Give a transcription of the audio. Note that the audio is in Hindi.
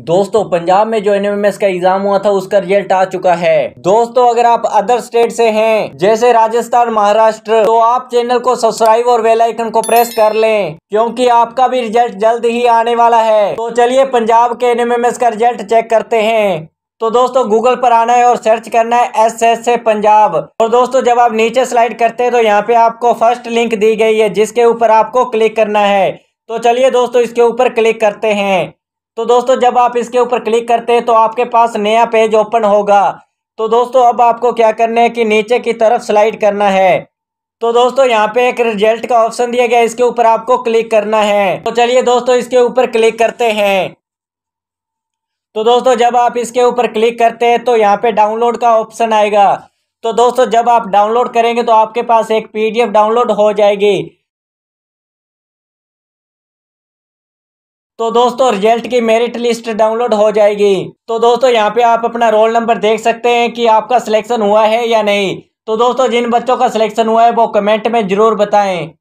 दोस्तों पंजाब में जो एन का एग्जाम हुआ था उसका रिजल्ट आ चुका है दोस्तों अगर आप अदर स्टेट से हैं जैसे राजस्थान महाराष्ट्र तो आप चैनल को सब्सक्राइब और बेल आइकन को प्रेस कर लें क्योंकि आपका भी रिजल्ट जल्द ही आने वाला है तो चलिए पंजाब के एन का रिजल्ट चेक करते हैं तो दोस्तों गूगल पर आना है और सर्च करना है एस एस ए पंजाब और दोस्तों जब आप नीचे स्लाइड करते हैं तो यहाँ पे आपको फर्स्ट लिंक दी गई है जिसके ऊपर आपको क्लिक करना है तो चलिए दोस्तों इसके ऊपर क्लिक करते हैं तो दोस्तों जब आप इसके ऊपर क्लिक करते हैं तो आपके पास नया पेज ओपन होगा तो दोस्तों अब आपको क्या करना है कि नीचे की तरफ स्लाइड करना है तो दोस्तों यहाँ पे एक रिजल्ट का ऑप्शन दिया गया इसके ऊपर आपको क्लिक करना है तो चलिए दोस्तों इसके ऊपर क्लिक करते हैं तो दोस्तों जब आप इसके ऊपर क्लिक करते हैं तो यहाँ पे डाउनलोड का ऑप्शन आएगा तो दोस्तों जब आप डाउनलोड करेंगे तो आपके पास एक पीडीएफ डाउनलोड हो जाएगी तो दोस्तों रिजल्ट की मेरिट लिस्ट डाउनलोड हो जाएगी तो दोस्तों यहाँ पे आप अपना रोल नंबर देख सकते हैं कि आपका सिलेक्शन हुआ है या नहीं तो दोस्तों जिन बच्चों का सिलेक्शन हुआ है वो कमेंट में जरूर बताएं